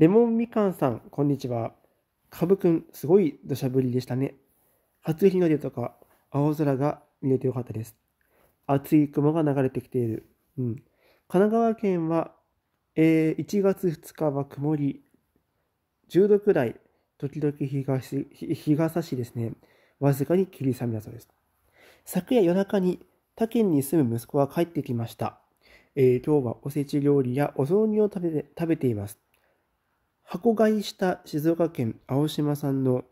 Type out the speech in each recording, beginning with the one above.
レモンみかんさん、こんにちは。かぶくん、すごい土砂降りでしたね。初日の出とか、青空が見れてよかったです。厚い雲が流れてきている。うん。神奈川県は、えー、1月2日は曇り、10度くらい、時々日がし日が差しですね、わずかに霧雨だそうです。昨夜夜中に他県に住む息子は帰ってきました。えー、今日はおせち料理やお雑煮を食べて食べています。箱買いした静岡県青島産の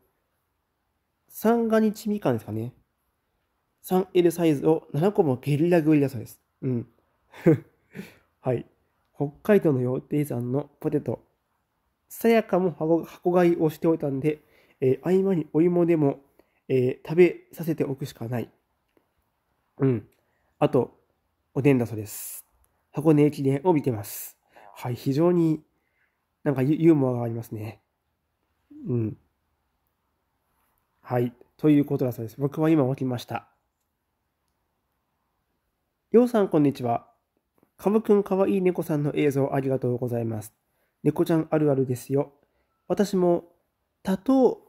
三が日みかんですかね。3L サイズを7個もゲリラ食いだそうです。うん。はい。北海道の羊蹄山のポテト。さやかも箱箱買いをしておいたんで、えー、合間にお芋でも、えー、食べさせておくしかない。うん。あと、おでんだそうです。箱根駅伝を見てます。はい、非常になんかユーモアがありますね。うん。はい。ということだそうです。僕は今起きました。ようさん、こんにちは。かぶくんかわいい猫さんの映像ありがとうございます。猫ちゃんあるあるですよ。私も多頭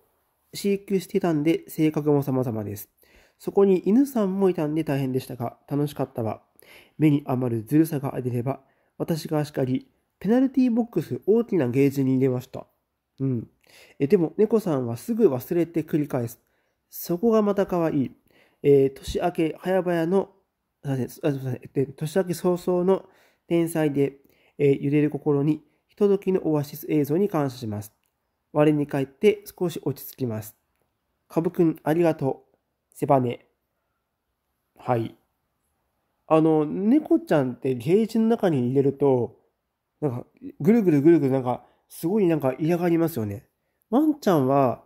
飼育してたんで性格も様々です。そこに犬さんもいたんで大変でしたが、楽しかったわ。目に余るずるさが出れば、私がしかり、ペナルティーボックス大きなゲージに入れました。うん。えでも、猫さんはすぐ忘れて繰り返す。そこがまた可愛い。えー、年明け早々の、あすみません、え年明け早々の天才で、えー、揺れる心に、ひとときのオアシス映像に感謝します。我に返って少し落ち着きます。かぶくん、ありがとう。背羽。はい。あの、猫ちゃんってゲージの中に入れると、なんか、ぐるぐるぐるぐるなんか、すごいなんか嫌がりますよね。ワンちゃんは、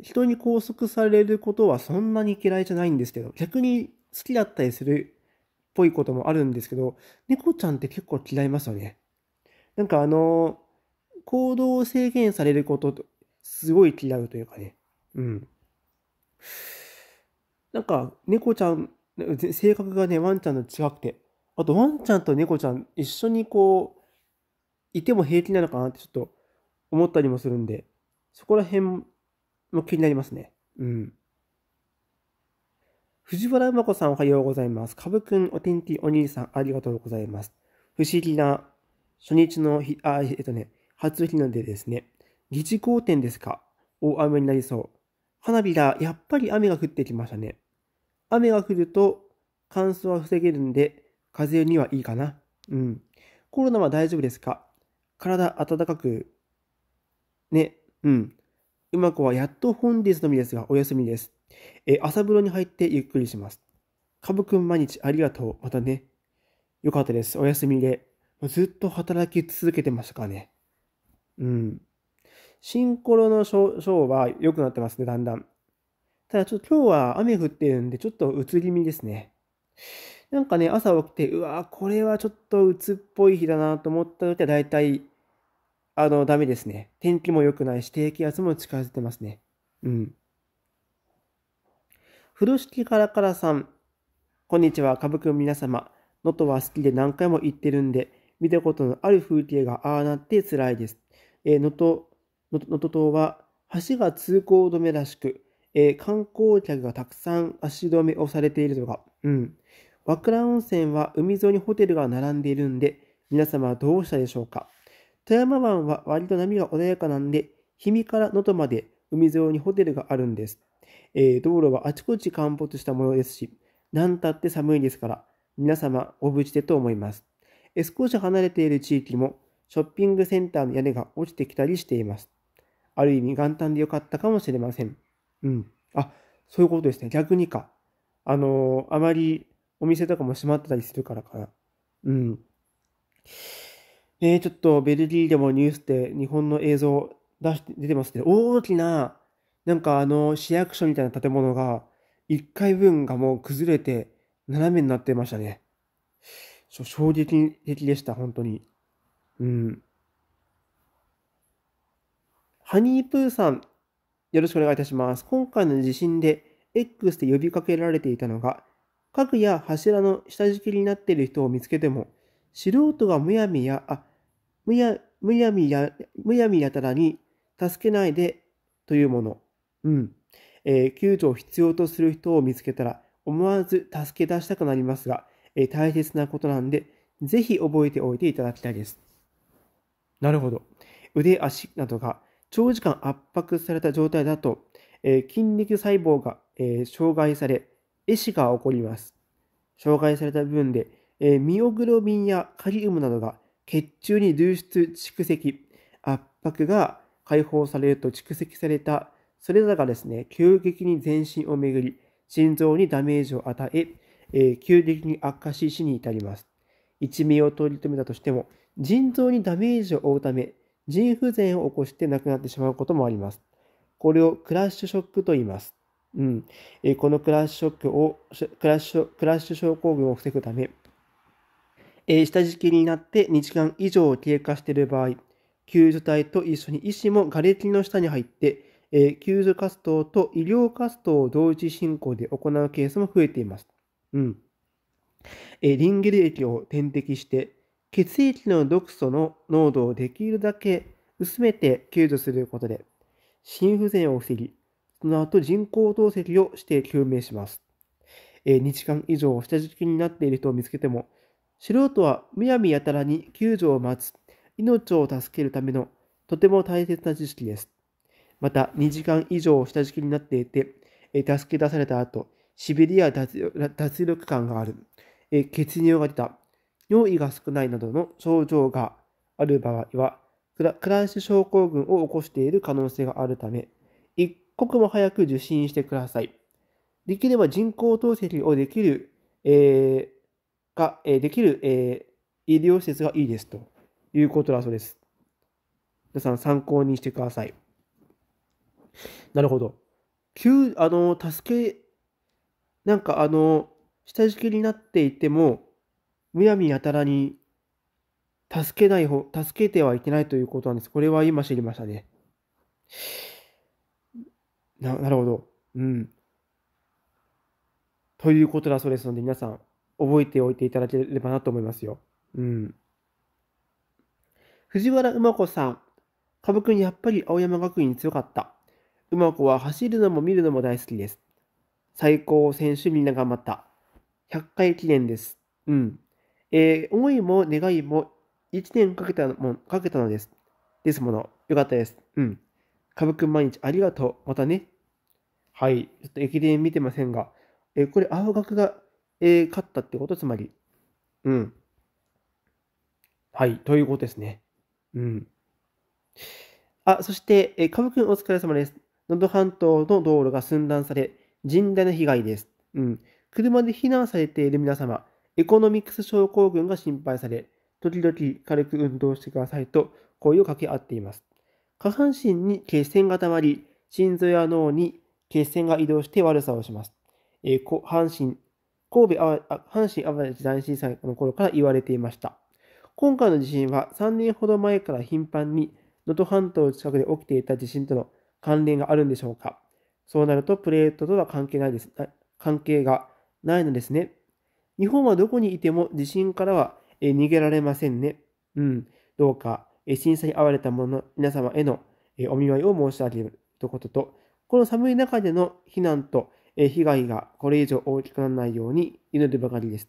人に拘束されることはそんなに嫌いじゃないんですけど、逆に好きだったりするっぽいこともあるんですけど、猫ちゃんって結構嫌いますよね。なんかあのー、行動を制限されること、すごい嫌うというかね。うん。なんか、猫ちゃん、性格がね、ワンちゃんと違くて、あとワンちゃんと猫ちゃん一緒にこう、いても平気なのかなってちょっと思ったりもするんで、そこら辺も気になりますね。うん。藤原うま子さんおはようございます。かぶくん、お天気お兄さんありがとうございます。不思議な初日の日、あ、えっとね、初日なんですね。議事公転ですか大雨になりそう。花びら、やっぱり雨が降ってきましたね。雨が降ると乾燥は防げるんで、風邪にはいいかな。うん。コロナは大丈夫ですか体温かく、ね、うん。ま子はやっと本日のみですが、お休みです。え朝風呂に入ってゆっくりします。かぶくん毎日ありがとう。またね。よかったです。お休みで。ずっと働き続けてましたからね。うん。シンコロのショーは良くなってますね、だんだん。ただちょっと今日は雨降ってるんで、ちょっとうつ気味ですね。なんかね、朝起きて、うわこれはちょっとうつっぽい日だなと思った時は、だいたいあの、ダメですね。天気も良くないし、低気圧も近づいてますね。うん。風呂敷からからさん。こんにちは、歌舞伎の皆様。能登は好きで何回も行ってるんで、見たことのある風景がああなって辛いです。えー、能登、能登島は橋が通行止めらしく、えー、観光客がたくさん足止めをされているとか、うん。和倉温泉は海沿いにホテルが並んでいるんで、皆様はどうしたでしょうか富山湾は割と波が穏やかなんで、氷見から能登まで海沿いにホテルがあるんです。えー、道路はあちこち陥没したものですし、何たって寒いですから、皆様ご無事でと思います。え少し離れている地域も、ショッピングセンターの屋根が落ちてきたりしています。ある意味元旦でよかったかもしれません。うん。あ、そういうことですね。逆にか。あのー、あまりお店とかも閉まってたりするからかな。うん。えー、ちょっとベルギーでもニュースで日本の映像出して、出てますけど、大きな、なんかあの、市役所みたいな建物が、1階分がもう崩れて、斜めになってましたね。衝撃的でした、本当に。うん。ハニープーさん、よろしくお願いいたします。今回の地震で X で呼びかけられていたのが、家具や柱の下敷きになっている人を見つけても、素人がむやみや、あ、むや、むやみや、むやみやたらに助けないでというもの。うん。えー、救助を必要とする人を見つけたら、思わず助け出したくなりますが、えー、大切なことなんで、ぜひ覚えておいていただきたいです。なるほど。腕、足などが長時間圧迫された状態だと、えー、筋肉細胞が、えー、障害され、壊死が起こります。障害された部分で、えミオグロビンやカリウムなどが血中に流出蓄積、圧迫が解放されると蓄積された、それらがですね、急激に全身をめぐり、心臓にダメージを与え、えー、急激に悪化し死に至ります。一命を取り留めたとしても、腎臓にダメージを負うため、腎不全を起こして亡くなってしまうこともあります。これをクラッシュショックと言います。うんえー、このクラッシュショックを、クラッシュ、クラッシュ症候群を防ぐため、え下敷きになって2時間以上経過している場合、救助隊と一緒に医師もがれきの下に入って、え救助活動と医療活動を同時進行で行うケースも増えています。うん。えリンゲル液を点滴して、血液の毒素の濃度をできるだけ薄めて救助することで、心不全を防ぎ、その後人工透析をして救命します。え2時間以上下敷きになっている人を見つけても、素人はむやみやたらに救助を待つ、命を助けるためのとても大切な知識です。また、2時間以上下敷きになっていて、助け出された後、しびれや脱力感がある、血尿が出た、尿意が少ないなどの症状がある場合は、クランシュ症候群を起こしている可能性があるため、一刻も早く受診してください。できれば人工透析をできる、えーが、えできる、え医療施設がいいですということだそうです。皆さん参考にしてください。なるほど。急、あの、助け、なんかあの、下敷きになっていても、むやみやたらに助けない方、助けてはいけないということなんです。これは今知りましたね。な、なるほど。うん。ということだそうですので、皆さん、覚えておいていただければなと思いますよ。うん。藤原馬子さん。株君やっぱり青山学院強かった。馬子は走るのも見るのも大好きです。最高選手みんな頑張った。100回記念です。うん。えー、思いも願いも1年かけたもかけたのです。ですもの。よかったです。うん。株君毎日ありがとう。またね。はい。ちょっと駅伝見てませんが、えこれ青学がえー、勝ったってこと、つまり。うん。はい、ということですね。うん。あ、そして、えー、く君お疲れ様です。能登半島の道路が寸断され、甚大な被害です。うん。車で避難されている皆様、エコノミクス症候群が心配され、時々軽く運動してくださいと声を掛け合っています。下半身に血栓が溜まり、心臓や脳に血栓が移動して悪さをします。えー、半身神戸阪神・淡路大震災の頃から言われていました。今回の地震は3年ほど前から頻繁に能登半島近くで起きていた地震との関連があるんでしょうかそうなるとプレートとは関係ないです関係がないのですね。日本はどこにいても地震からは逃げられませんね。うん、どうか震災に遭われた者の皆様へのお見舞いを申し上げるということと、この寒い中での避難と被害がこれ以上大きくならないように祈るばかりです。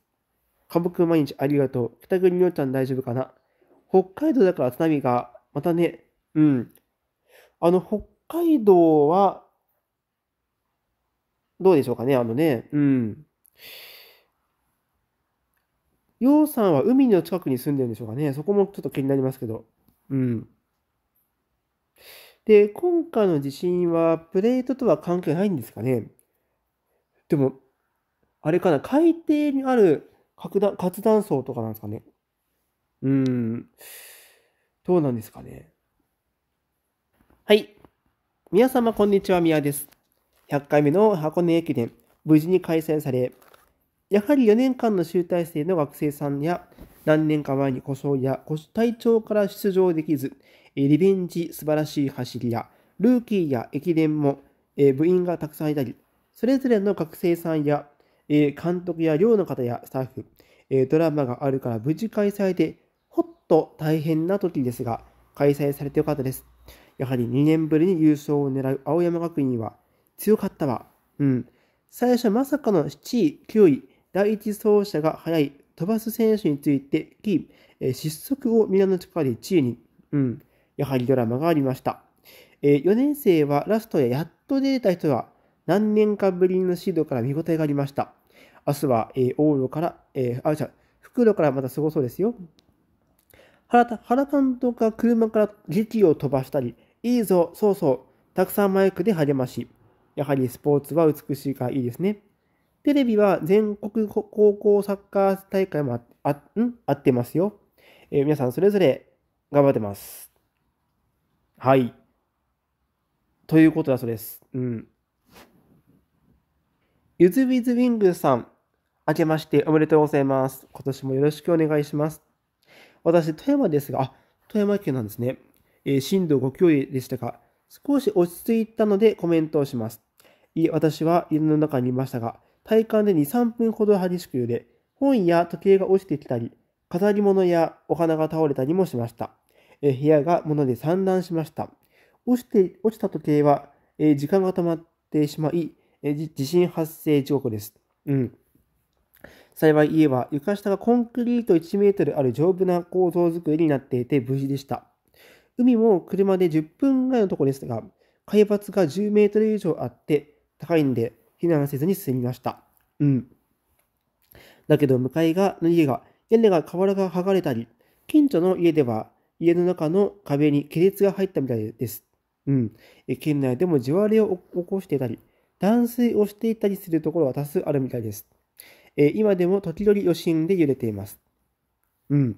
家僕毎日ありがとう。北国のょちゃん大丈夫かな北海道だから津波が、またね、うん。あの、北海道は、どうでしょうかね、あのね、うん。ようさんは海の近くに住んでるんでしょうかね。そこもちょっと気になりますけど。うん。で、今回の地震はプレートとは関係ないんですかね。でも、あれかな、海底にある活断活断層とかなんですかね。うん。どうなんですかね。はい。皆様、こんにちは、宮です。100回目の箱根駅伝、無事に開催され、やはり4年間の集大成の学生さんや、何年か前に故障や体調から出場できず、リベンジ素晴らしい走りや、ルーキーや駅伝も部員がたくさんいたり、それぞれの学生さんや、え監督や寮の方やスタッフ、えドラマがあるから無事開催で、ほっと大変な時ですが、開催されてよかったです。やはり2年ぶりに優勝を狙う青山学院は強かったわ。うん。最初まさかの7位、9位、第1走者が速い飛ばす選手について聞き、え失速を皆の力で1位に。うん。やはりドラマがありました。え4年生はラストややっと出れた人は何年かぶりのシードから見応えがありました。明日は、えー、往路から、えー、あ、じゃ復路からまたすごそうですよ。原田原監督が車から時期を飛ばしたり、いいぞ、そうそう、たくさんマイクで励まし、やはりスポーツは美しいからいいですね。テレビは全国高校サッカー大会もああんあってますよ、えー、皆さんそれぞれ頑張ってます。はい。ということだそうです。うん。ゆずウィズウィングさん、明けましておめでとうございます。今年もよろしくお願いします。私、富山ですが、あ、富山県なんですね。えー、震度5強でしたが、少し落ち着いたのでコメントをします。いえ、私は家の中にいましたが、体感で2、3分ほど激しく揺れ、本や時計が落ちてきたり、飾り物やお花が倒れたりもしました。えー、部屋が物で散乱しました。落ちて落ちた時計は、えー、時間が止まってしまい、え地震発生時刻です。うん。幸い家は床下がコンクリート1メートルある丈夫な構造づくりになっていて無事でした。海も車で10分ぐらいのところですが、海抜が10メートル以上あって高いんで避難せずに済みました。うん。だけど向かいがの家が屋根が瓦が剥がれたり、近所の家では家の中の壁に亀裂が入ったみたいです。うん。県内でも地割れを起こしていたり、断水をしていたりするところは多数あるみたいです。えー、今でも時々余震で揺れています。うん。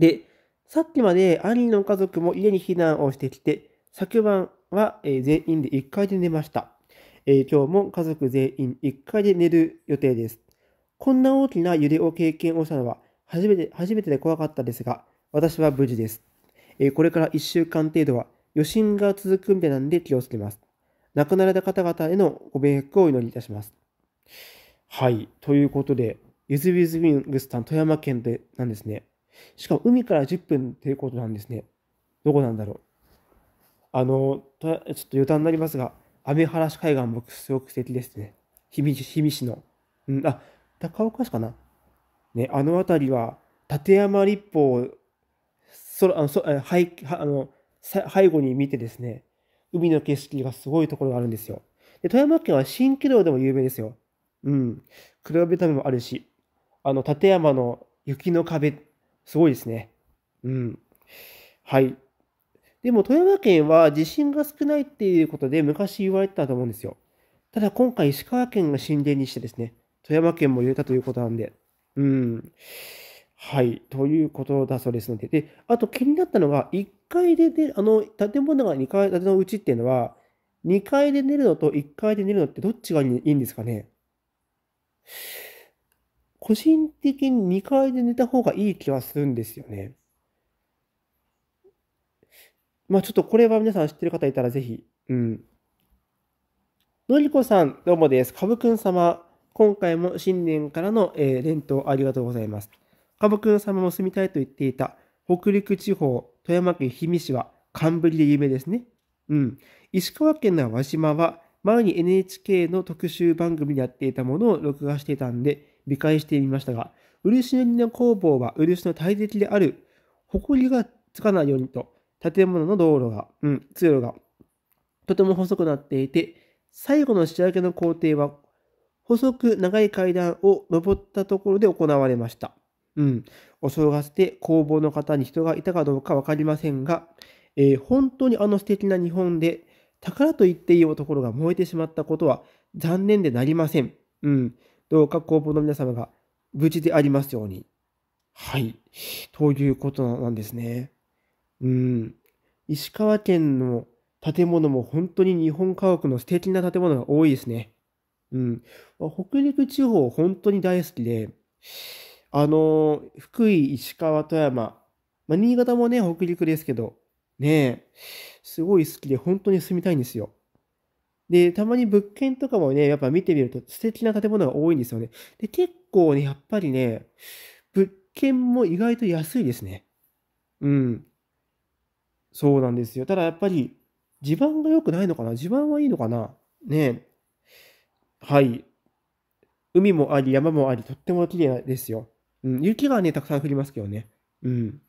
で、さっきまで兄の家族も家に避難をしてきて、昨晩は、え全員で1階で寝ました。えー、今日も家族全員1階で寝る予定です。こんな大きな揺れを経験をしたのは初めて、初めてで怖かったですが、私は無事です。えー、これから1週間程度は余震が続くみたいなんで気をつけます。亡くなられた方々へのご冥福をお祈りいたします。はい。ということで、ゆずびずウィングスタン富山県でなんですね。しかも海から10分ということなんですね。どこなんだろう。あの、ちょっと余談になりますが、雨原市海岸僕すごく素敵ですね。氷見市、氷見市の。うん、あ、高岡市かな。ね、あの辺りは、立山立法を、そあのそい、あの背後に見てですね、海の景色がすごいところがあるんですよ。で、富山県は新気楼でも有名ですよ。うん。黒部たムもあるし、あの、立山の雪の壁、すごいですね。うん。はい。でも富山県は地震が少ないっていうことで昔言われてたと思うんですよ。ただ今回石川県が震源にしてですね、富山県も揺れたということなんで。うん。はい、ということだそうですので、であと気になったのが、1階でであの建物が2階建てのうちっていうのは、2階で寝るのと1階で寝るのってどっちがいいんですかね個人的に2階で寝た方がいい気はするんですよね。まあちょっとこれは皆さん知ってる方いたらぜひ、うん。のりこさん、どうもです。かぶくん様、今回も新年からの、えー、連投ありがとうございます。花クの様も住みたいと言っていた北陸地方、富山県氷見市は寒ぶりで有名ですね。うん。石川県の輪島は前に NHK の特集番組でやっていたものを録画していたんで理解してみましたが、漆塗りの工房は漆の大敵である、埃がつかないようにと、建物の道路が、うん、通路が、とても細くなっていて、最後の仕上げの工程は、細く長い階段を登ったところで行われました。うん、を転がして工房の方に人がいたかどうか分かりませんが、えー、本当にあの素敵な日本で宝と言っていいところが燃えてしまったことは残念でなりません。うん、どうか工房の皆様が無事でありますように。はい。ということなんですね。うん。石川県の建物も本当に日本家屋の素敵な建物が多いですね。うん。北陸地方本当に大好きで、あの、福井、石川、富山、まあ、新潟もね、北陸ですけど、ねすごい好きで本当に住みたいんですよ。で、たまに物件とかもね、やっぱ見てみると素敵な建物が多いんですよね。で、結構ね、やっぱりね、物件も意外と安いですね。うん。そうなんですよ。ただやっぱり、地盤が良くないのかな地盤はいいのかなねはい。海もあり、山もあり、とっても綺麗ですよ。うん、雪がね、たくさん降りますけどね。うん。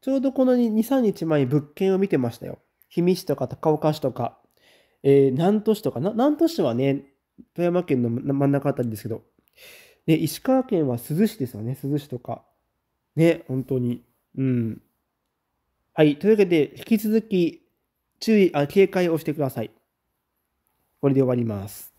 ちょうどこの2、3日前に物件を見てましたよ。氷見市とか高岡市とか、えー、南都市とか、南都市はね、富山県の真ん中あたりですけど、ね、石川県は珠洲市ですよね、珠洲市とか。ね、本当に。うん。はい、というわけで、引き続き、注意、あ警戒をしてください。これで終わります。